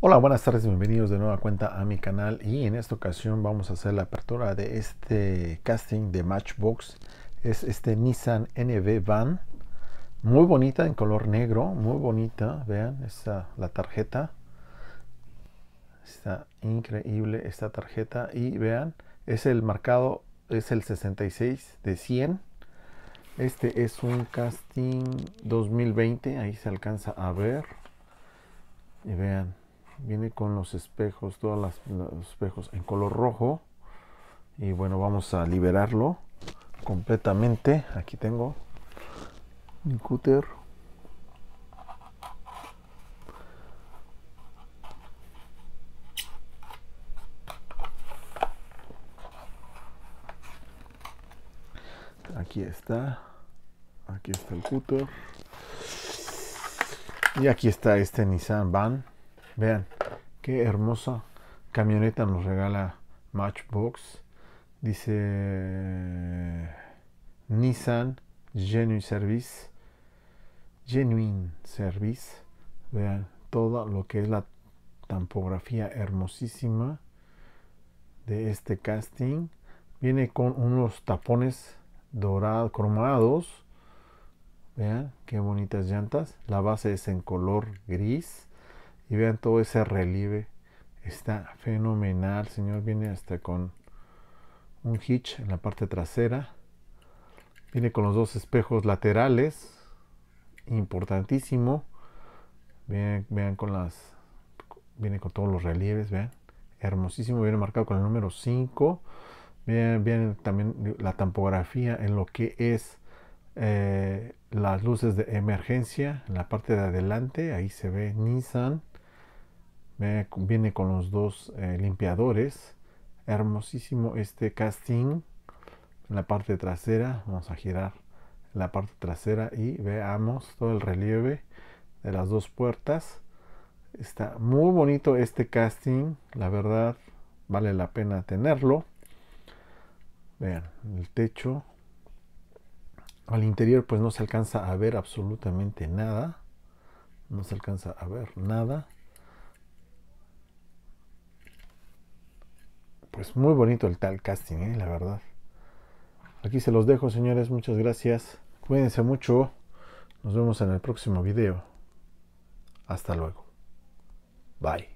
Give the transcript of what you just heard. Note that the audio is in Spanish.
Hola, buenas tardes, bienvenidos de nueva cuenta a mi canal y en esta ocasión vamos a hacer la apertura de este casting de Matchbox. Es este Nissan NV Van, muy bonita en color negro, muy bonita, vean esta, la tarjeta. Está increíble esta tarjeta y vean, es el marcado, es el 66 de 100. Este es un casting 2020, ahí se alcanza a ver. Y vean, viene con los espejos, todos los espejos en color rojo. Y bueno, vamos a liberarlo completamente. Aquí tengo Un cúter. Aquí está. Aquí está el cúter. Y aquí está este Nissan Van Vean, qué hermosa camioneta nos regala Matchbox. Dice Nissan Genuine Service. Genuine Service. Vean todo lo que es la tampografía hermosísima de este casting. Viene con unos tapones dorados, cromados. Vean qué bonitas llantas. La base es en color gris y vean todo ese relieve. Está fenomenal, señor. Viene hasta con un hitch en la parte trasera. Viene con los dos espejos laterales. Importantísimo. Vean, vean con las... Viene con todos los relieves, vean. Hermosísimo. Viene marcado con el número 5. Vean, vean también la tampografía en lo que es... Eh, las luces de emergencia en la parte de adelante ahí se ve Nissan viene con los dos eh, limpiadores hermosísimo este casting en la parte trasera vamos a girar la parte trasera y veamos todo el relieve de las dos puertas está muy bonito este casting la verdad vale la pena tenerlo vean el techo al interior pues no se alcanza a ver absolutamente nada no se alcanza a ver nada muy bonito el tal casting, ¿eh? la verdad. Aquí se los dejo, señores. Muchas gracias. Cuídense mucho. Nos vemos en el próximo video. Hasta luego. Bye.